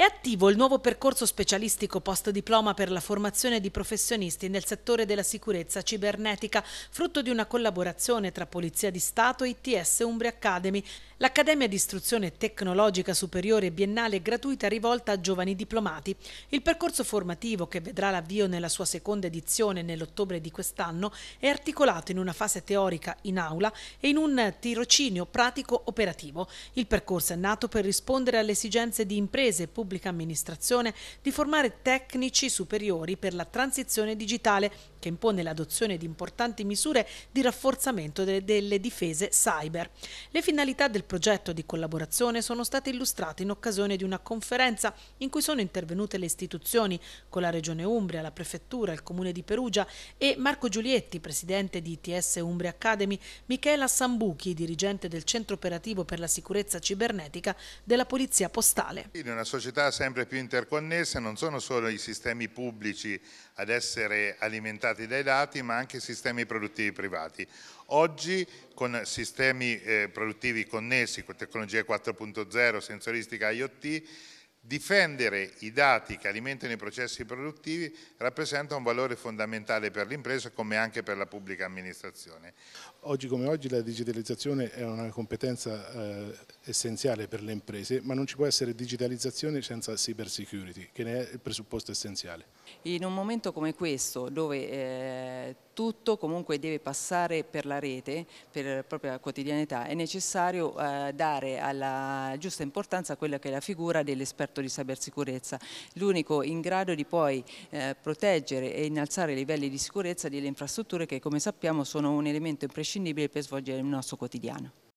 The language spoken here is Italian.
È attivo il nuovo percorso specialistico post diploma per la formazione di professionisti nel settore della sicurezza cibernetica, frutto di una collaborazione tra Polizia di Stato e ITS Umbria Academy, l'Accademia di Istruzione Tecnologica Superiore Biennale gratuita rivolta a giovani diplomati. Il percorso formativo, che vedrà l'avvio nella sua seconda edizione nell'ottobre di quest'anno, è articolato in una fase teorica in aula e in un tirocinio pratico operativo. Il percorso è nato per rispondere alle esigenze di imprese pubbliche pubblica amministrazione di formare tecnici superiori per la transizione digitale che impone l'adozione di importanti misure di rafforzamento delle, delle difese cyber. Le finalità del progetto di collaborazione sono state illustrate in occasione di una conferenza in cui sono intervenute le istituzioni con la Regione Umbria, la Prefettura, il Comune di Perugia e Marco Giulietti, presidente di ITS Umbria Academy, Michela Sambuchi, dirigente del Centro Operativo per la Sicurezza Cibernetica della Polizia Postale. In una società sempre più interconnessa non sono solo i sistemi pubblici ad essere alimentati alimentati dai dati ma anche sistemi produttivi privati. Oggi con sistemi eh, produttivi connessi, con tecnologie 4.0, sensoristica IoT, Difendere i dati che alimentano i processi produttivi rappresenta un valore fondamentale per l'impresa come anche per la pubblica amministrazione. Oggi come oggi la digitalizzazione è una competenza eh, essenziale per le imprese, ma non ci può essere digitalizzazione senza cyber security, che ne è il presupposto essenziale. In un momento come questo, dove eh, tutto comunque deve passare per la rete, per la propria quotidianità, è necessario eh, dare alla giusta importanza a quella che è la figura dell'esperto di cybersicurezza, l'unico in grado di poi eh, proteggere e innalzare i livelli di sicurezza delle infrastrutture che come sappiamo sono un elemento imprescindibile per svolgere il nostro quotidiano.